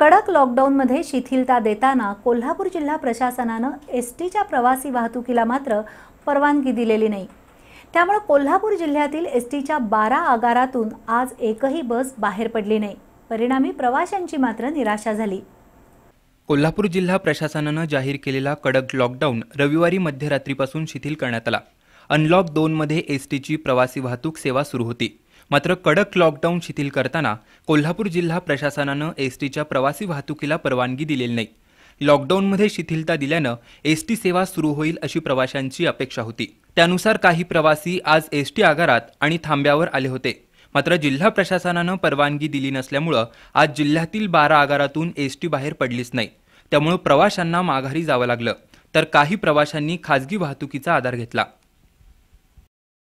कडक लॉकडाऊनमध्ये शिथिलता देताना कोल्हापूर जिल्हा प्रशासनानं एस टीच्या प्रवासी वाहतुकीला मात्र परवानगी दिलेली नाही त्यामुळे कोल्हापूर जिल्ह्यातील एस टीच्या बारा आगारातून आज एकही बस बाहेर पडली नाही परिणामी प्रवाशांची मात्र निराशा झाली कोल्हापूर जिल्हा प्रशासनानं जाहीर केलेला कडक लॉकडाऊन रविवारी मध्यरात्रीपासून शिथिल करण्यात आला अनलॉक दोनमध्ये एस टीची प्रवासी वाहतूक सेवा सुरू होती मात्र कडक लॉकडाऊन शिथिल करताना कोल्हापूर जिल्हा प्रशासनानं टीच्या प्रवासी वाहतुकीला परवानगी दिलेली नाही लॉकडाऊनमध्ये शिथिलता दिल्यानं टी सेवा सुरू होईल अशी प्रवाशांची अपेक्षा होती त्यानुसार काही प्रवासी आज टी आगारात आणि थांब्यावर आले होते मात्र जिल्हा प्रशासनानं परवानगी दिली नसल्यामुळं आज जिल्ह्यातील बारा आगारातून टी बाहेर पडलीच नाही त्यामुळं प्रवाशांना माघारी जावं लागलं तर काही प्रवाशांनी खाजगी वाहतुकीचा आधार घेतला